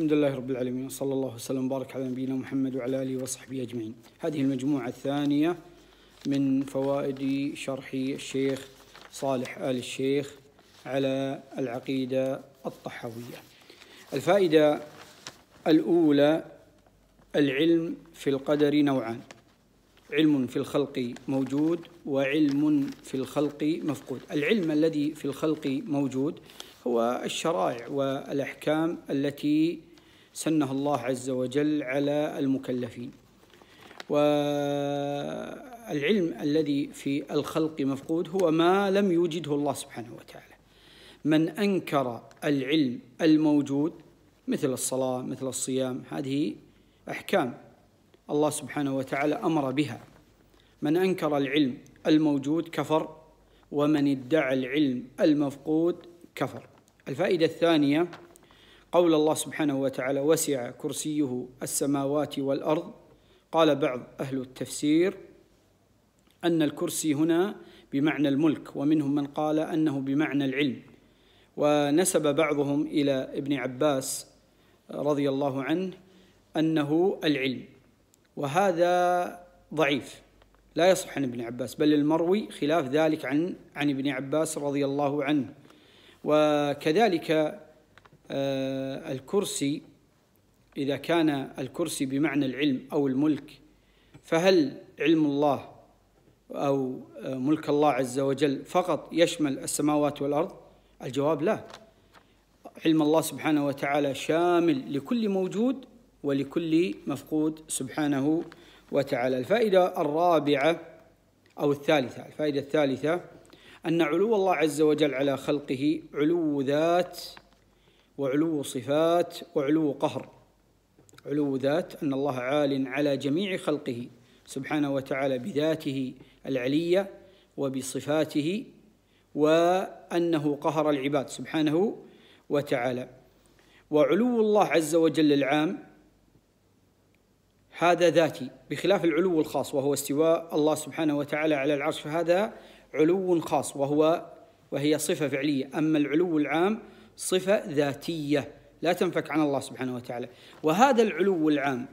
الحمد لله رب العالمين وصلى الله وسلم وبارك على نبينا محمد وعلى اله وصحبه اجمعين. هذه المجموعه الثانيه من فوائد شرح الشيخ صالح ال الشيخ على العقيده الطحاويه. الفائده الاولى العلم في القدر نوعان. علم في الخلق موجود وعلم في الخلق مفقود. العلم الذي في الخلق موجود هو الشرائع والاحكام التي سنه الله عز وجل على المكلفين والعلم الذي في الخلق مفقود هو ما لم يوجده الله سبحانه وتعالى من انكر العلم الموجود مثل الصلاه مثل الصيام هذه احكام الله سبحانه وتعالى امر بها من انكر العلم الموجود كفر ومن ادعى العلم المفقود كفر الفائده الثانيه قول الله سبحانه وتعالى وسع كرسيه السماوات والارض قال بعض اهل التفسير ان الكرسي هنا بمعنى الملك ومنهم من قال انه بمعنى العلم ونسب بعضهم الى ابن عباس رضي الله عنه انه العلم وهذا ضعيف لا يصح عن ابن عباس بل المروي خلاف ذلك عن عن ابن عباس رضي الله عنه وكذلك آه، الكرسي إذا كان الكرسي بمعنى العلم أو الملك فهل علم الله أو ملك الله عز وجل فقط يشمل السماوات والأرض الجواب لا علم الله سبحانه وتعالى شامل لكل موجود ولكل مفقود سبحانه وتعالى الفائدة الرابعة أو الثالثة الفائدة الثالثة أن علو الله عز وجل على خلقه علو ذات وعلو صفات وعلو قهر علو ذات أن الله عال على جميع خلقه سبحانه وتعالى بذاته العلية وبصفاته وأنه قهر العباد سبحانه وتعالى وعلو الله عز وجل العام هذا ذاتي بخلاف العلو الخاص وهو استواء الله سبحانه وتعالى على العرش فهذا علو خاص وهو وهي صفة فعلية أما العلو العام صفة ذاتية لا تنفك عن الله سبحانه وتعالى وهذا العلو العام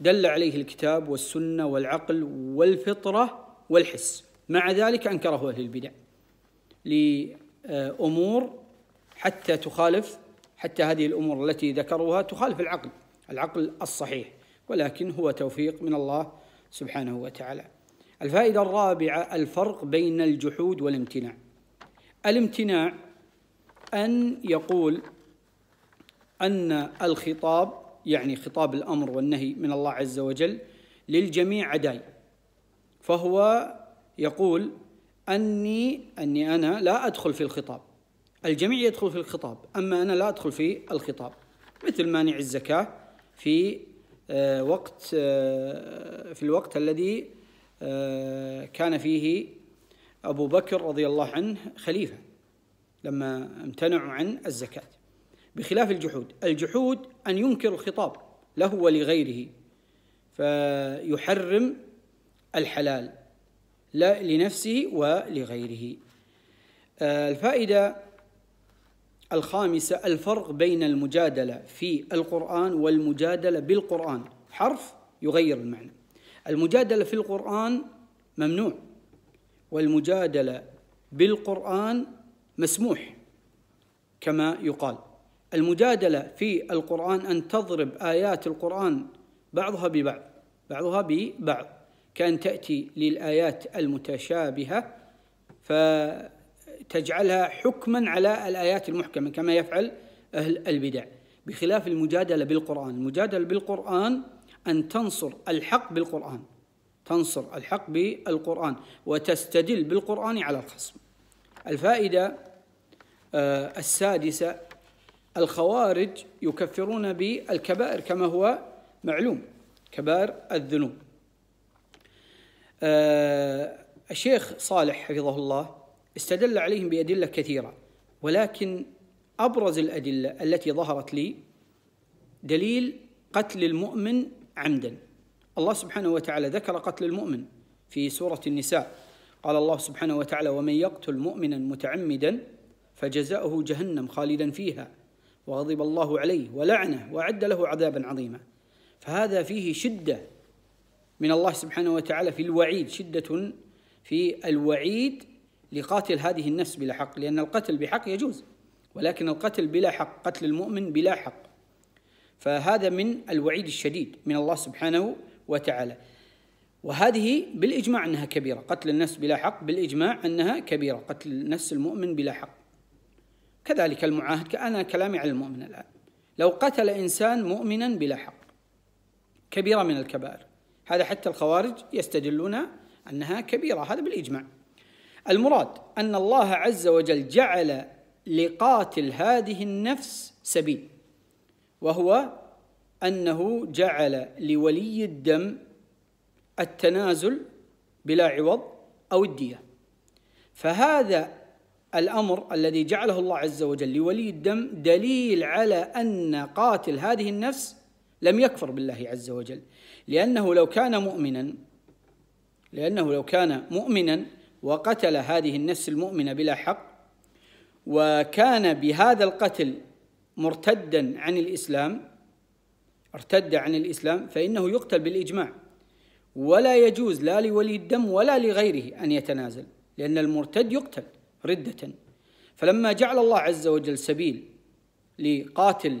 دل عليه الكتاب والسنة والعقل والفطرة والحس مع ذلك أنكره أهل البدع لأمور حتى تخالف حتى هذه الأمور التي ذكروها تخالف العقل العقل الصحيح ولكن هو توفيق من الله سبحانه وتعالى الفائدة الرابعة الفرق بين الجحود والامتناع الامتناع أن يقول أن الخطاب يعني خطاب الأمر والنهي من الله عز وجل للجميع عداي فهو يقول أني أني أنا لا أدخل في الخطاب الجميع يدخل في الخطاب أما أنا لا أدخل في الخطاب مثل مانع الزكاة في آه، وقت آه، في الوقت الذي آه، كان فيه أبو بكر رضي الله عنه خليفة لما امتنعوا عن الزكاة بخلاف الجحود الجحود أن ينكر الخطاب له ولغيره فيحرم الحلال لا لنفسه ولغيره آه، الفائدة الخامسة الفرق بين المجادلة في القرآن والمجادلة بالقرآن حرف يغير المعنى المجادلة في القرآن ممنوع والمجادلة بالقرآن مسموح كما يقال المجادلة في القرآن أن تضرب آيات القرآن بعضها ببعض بعضها ببعض كأن تأتي للآيات المتشابهة فتجعلها حكما على الآيات المحكمة كما يفعل أهل البدع بخلاف المجادلة بالقرآن المجادلة بالقرآن أن تنصر الحق بالقرآن تنصر الحق بالقرآن وتستدل بالقرآن على الخصم الفائدة آه، السادسة الخوارج يكفرون بالكبائر كما هو معلوم كبائر الذنوب آه، الشيخ صالح حفظه الله استدل عليهم بأدلة كثيرة ولكن أبرز الأدلة التي ظهرت لي دليل قتل المؤمن عمدا الله سبحانه وتعالى ذكر قتل المؤمن في سورة النساء قال الله سبحانه وتعالى ومن يقتل مؤمنا متعمدا فجزاؤه جهنم خالدا فيها وغضب الله عليه ولعنه واعد له عذابا عظيما فهذا فيه شده من الله سبحانه وتعالى في الوعيد شده في الوعيد لقاتل هذه النفس بلا حق لان القتل بحق يجوز ولكن القتل بلا حق قتل المؤمن بلا حق فهذا من الوعيد الشديد من الله سبحانه وتعالى وهذه بالإجماع أنها كبيرة قتل النفس بلا حق بالإجماع أنها كبيرة قتل نفس المؤمن بلا حق كذلك المعاهد كأنا كلامي على المؤمن الآن لو قتل إنسان مؤمنا بلا حق كبيرة من الكبائر هذا حتى الخوارج يستدلون أنها كبيرة هذا بالإجماع المراد أن الله عز وجل جعل لقاتل هذه النفس سبيل وهو أنه جعل لولي الدم التنازل بلا عوض أو الدية فهذا الأمر الذي جعله الله عز وجل لولي الدم دليل على أن قاتل هذه النفس لم يكفر بالله عز وجل لأنه لو كان مؤمنا لأنه لو كان مؤمنا وقتل هذه النفس المؤمنة بلا حق وكان بهذا القتل مرتدا عن الإسلام ارتد عن الإسلام فإنه يقتل بالإجماع ولا يجوز لا لولي الدم ولا لغيره أن يتنازل لأن المرتد يقتل ردة فلما جعل الله عز وجل سبيل لقاتل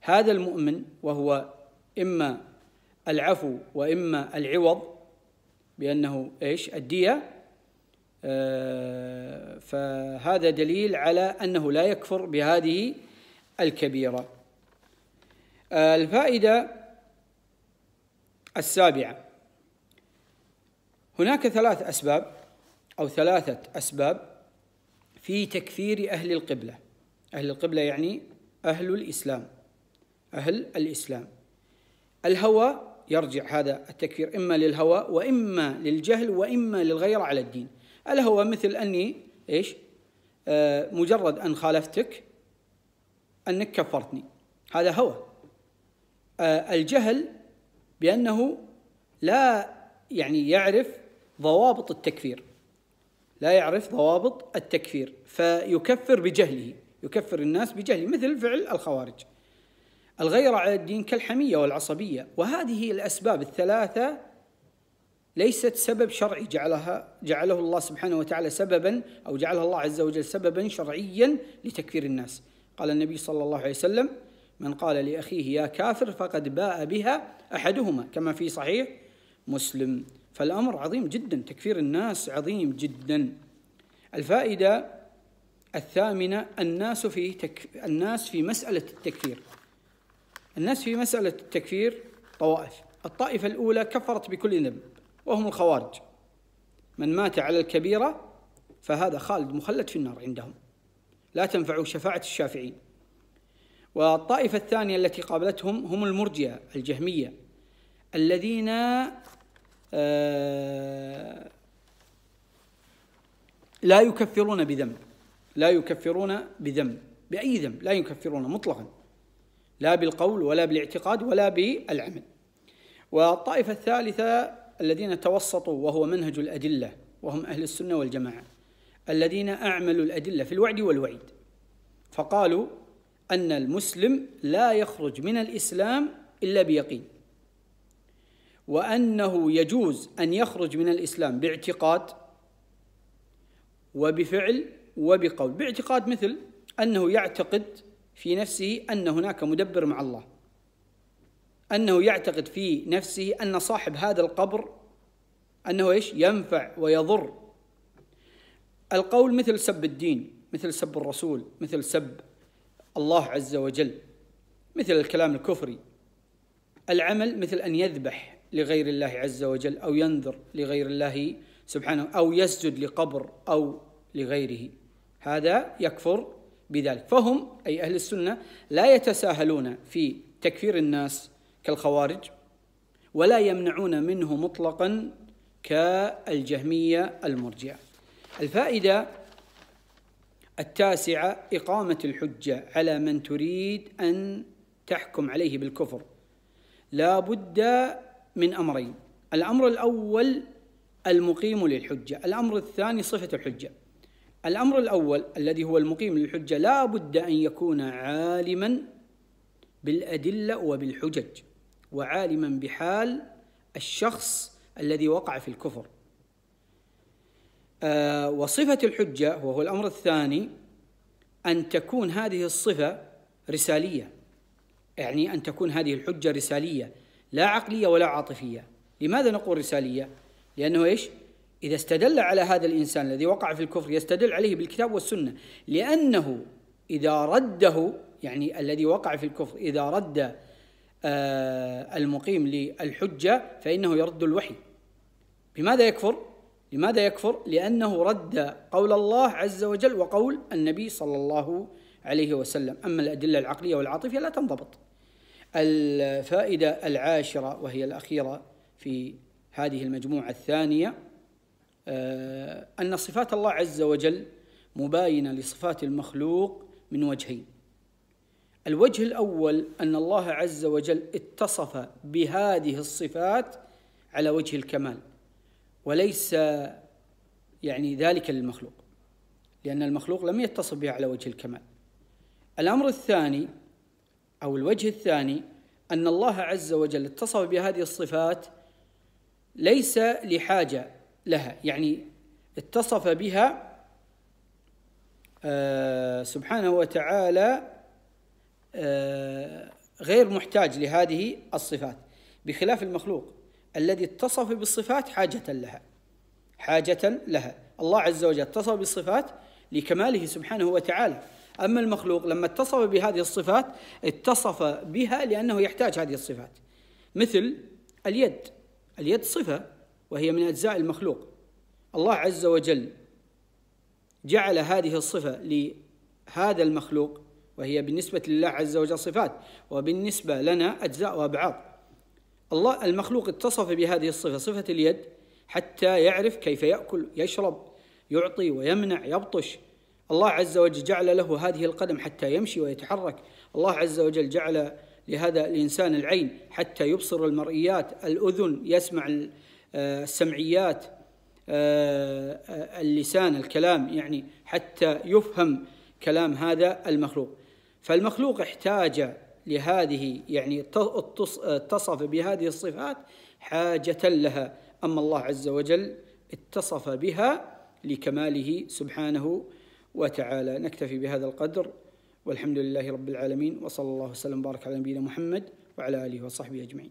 هذا المؤمن وهو إما العفو وإما العوض بأنه إيش الدية آه، فهذا دليل على أنه لا يكفر بهذه الكبيرة آه، الفائدة السابعة هناك ثلاث أسباب أو ثلاثة أسباب في تكفير أهل القبلة أهل القبلة يعني أهل الإسلام أهل الإسلام الهوى يرجع هذا التكفير إما للهوى وإما للجهل وإما للغيرة على الدين الهوى مثل أني إيش آه، مجرد أن خالفتك أنك كفرتني هذا هوى آه، الجهل بأنه لا يعني يعرف ضوابط التكفير لا يعرف ضوابط التكفير فيكفر بجهله يكفر الناس بجهله مثل فعل الخوارج الغيرة على الدين كالحمية والعصبية وهذه الأسباب الثلاثة ليست سبب شرعي جعلها جعله الله سبحانه وتعالى سببا أو جعلها الله عز وجل سببا شرعيا لتكفير الناس قال النبي صلى الله عليه وسلم من قال لأخيه يا كافر فقد باء بها أحدهما كما في صحيح مسلم فالأمر عظيم جدا تكفير الناس عظيم جدا الفائدة الثامنة الناس في تك... الناس في مسألة التكفير الناس في مسألة التكفير طوائف الطائفة الأولى كفرت بكل ذنب وهم الخوارج من مات على الكبيرة فهذا خالد مخلد في النار عندهم لا تنفع شفاعة الشافعين والطائفة الثانية التي قابلتهم هم المرجئة الجهمية الذين آه، لا يكفرون بذنب لا يكفرون بذنب بأي ذنب لا يكفرون مطلقا لا بالقول ولا بالاعتقاد ولا بالعمل والطائفة الثالثة الذين توسطوا وهو منهج الأدلة وهم أهل السنة والجماعة الذين أعملوا الأدلة في الوعد والوعيد فقالوا أن المسلم لا يخرج من الإسلام إلا بيقين وأنه يجوز أن يخرج من الإسلام باعتقاد وبفعل وبقول باعتقاد مثل أنه يعتقد في نفسه أن هناك مدبر مع الله أنه يعتقد في نفسه أن صاحب هذا القبر أنه إيش ينفع ويضر القول مثل سب الدين مثل سب الرسول مثل سب الله عز وجل مثل الكلام الكفري العمل مثل أن يذبح لغير الله عز وجل أو ينذر لغير الله سبحانه أو يسجد لقبر أو لغيره هذا يكفر بذلك فهم أي أهل السنة لا يتساهلون في تكفير الناس كالخوارج ولا يمنعون منه مطلقا كالجهمية المرجئة الفائدة التاسعة إقامة الحجة على من تريد أن تحكم عليه بالكفر لا بد من امرين الامر الاول المقيم للحجه الامر الثاني صفه الحجه الامر الاول الذي هو المقيم للحجه لا بد ان يكون عالما بالادله وبالحجج وعالما بحال الشخص الذي وقع في الكفر آه وصفه الحجه وهو الامر الثاني ان تكون هذه الصفه رساليه يعني ان تكون هذه الحجه رساليه لا عقلية ولا عاطفية لماذا نقول رسالية؟ لأنه إيش؟ إذا استدل على هذا الإنسان الذي وقع في الكفر يستدل عليه بالكتاب والسنة لأنه إذا رده يعني الذي وقع في الكفر إذا رد آه، المقيم للحجة فإنه يرد الوحي بماذا يكفر؟ لماذا يكفر؟ لأنه رد قول الله عز وجل وقول النبي صلى الله عليه وسلم أما الأدلة العقلية والعاطفية لا تنضبط الفائدة العاشرة وهي الأخيرة في هذه المجموعة الثانية آه، أن صفات الله عز وجل مباينة لصفات المخلوق من وجهين الوجه الأول أن الله عز وجل اتصف بهذه الصفات على وجه الكمال وليس يعني ذلك للمخلوق لأن المخلوق لم يتصف بها على وجه الكمال الأمر الثاني أو الوجه الثاني أن الله عز وجل اتصف بهذه الصفات ليس لحاجة لها يعني اتصف بها آه سبحانه وتعالى آه غير محتاج لهذه الصفات بخلاف المخلوق الذي اتصف بالصفات حاجة لها حاجة لها الله عز وجل اتصف بالصفات لكماله سبحانه وتعالى أما المخلوق لما اتصف بهذه الصفات اتصف بها لأنه يحتاج هذه الصفات مثل اليد اليد صفة وهي من أجزاء المخلوق الله عز وجل جعل هذه الصفة لهذا المخلوق وهي بالنسبة لله عز وجل صفات وبالنسبة لنا أجزاء وأبعاد الله المخلوق اتصف بهذه الصفة صفة اليد حتى يعرف كيف يأكل يشرب يعطي ويمنع يبطش الله عز وجل جعل له هذه القدم حتى يمشي ويتحرك الله عز وجل جعل لهذا الإنسان العين حتى يبصر المرئيات الأذن يسمع آه، السمعيات آه، آه، اللسان الكلام يعني حتى يفهم كلام هذا المخلوق فالمخلوق احتاج لهذه يعني اتصف بهذه الصفات حاجة لها أما الله عز وجل اتصف بها لكماله سبحانه وتعالى وتعالى نكتفي بهذا القدر والحمد لله رب العالمين وصلى الله وسلم وبارك على نبينا محمد وعلى آله وصحبه أجمعين